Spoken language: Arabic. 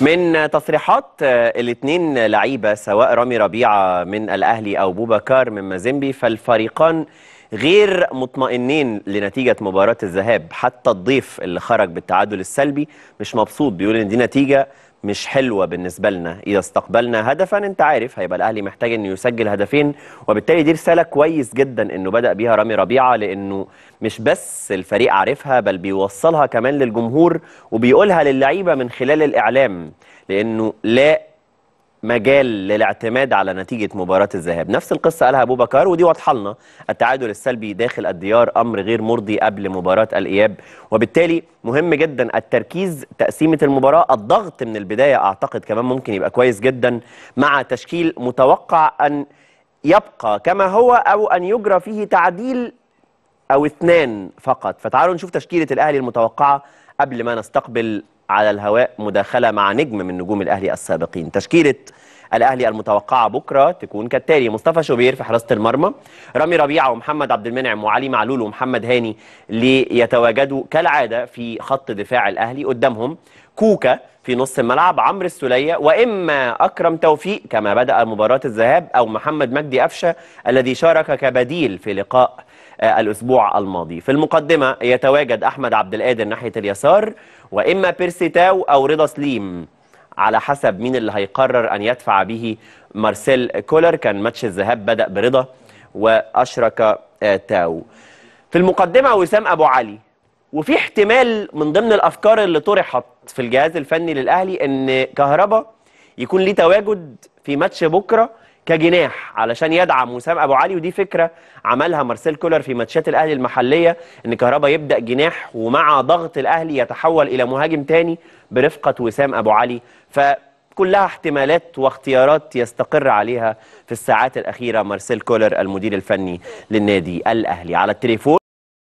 من تصريحات آه، الاثنين لعيبة سواء رامي ربيعة من الأهلي أو بوبكار من مازيمبي فالفريقان غير مطمئنين لنتيجة مباراة الذهاب حتى الضيف اللي خرج بالتعادل السلبي مش مبسوط بيقول إن دي نتيجة مش حلوه بالنسبه لنا اذا استقبلنا هدفا انت عارف هيبقى الاهلي محتاج انه يسجل هدفين وبالتالي دي رساله كويس جدا انه بدا بيها رامي ربيعه لانه مش بس الفريق عارفها بل بيوصلها كمان للجمهور وبيقولها للعيبه من خلال الاعلام لانه لا مجال للاعتماد على نتيجة مباراة الذهاب نفس القصة قالها أبو بكر ودي واضحة لنا التعادل السلبي داخل الديار أمر غير مرضي قبل مباراة الإياب وبالتالي مهم جدا التركيز تقسيمة المباراة الضغط من البداية أعتقد كمان ممكن يبقى كويس جدا مع تشكيل متوقع أن يبقى كما هو أو أن يجرى فيه تعديل أو اثنان فقط فتعالوا نشوف تشكيلة الأهلي المتوقعة قبل ما نستقبل على الهواء مداخلة مع نجم من نجوم الأهلي السابقين تشكيلة الأهلي المتوقعة بكرة تكون كالتالي مصطفى شوبير في حراسة المرمى رامي ربيعة ومحمد عبد المنعم وعلي معلول ومحمد هاني ليتواجدوا كالعادة في خط دفاع الأهلي قدامهم كوكا في نص الملعب عمرو السلية واما اكرم توفيق كما بدا مباراه الذهاب او محمد مجدي قفشه الذي شارك كبديل في لقاء آه، الأسبوع الماضي في المقدمة يتواجد أحمد عبد القادر ناحية اليسار وإما بيرسي تاو أو رضا سليم على حسب مين اللي هيقرر أن يدفع به مارسيل كولر كان ماتش الذهاب بدأ برضا وأشرك آه، تاو في المقدمة وسام أبو علي وفي احتمال من ضمن الافكار اللي طرحت في الجهاز الفني للاهلي ان كهربا يكون ليه تواجد في ماتش بكره كجناح علشان يدعم وسام ابو علي ودي فكره عملها مارسيل كولر في ماتشات الاهلي المحليه ان كهربا يبدا جناح ومع ضغط الاهلي يتحول الى مهاجم تاني برفقه وسام ابو علي فكلها احتمالات واختيارات يستقر عليها في الساعات الاخيره مارسيل كولر المدير الفني للنادي الاهلي على التليفون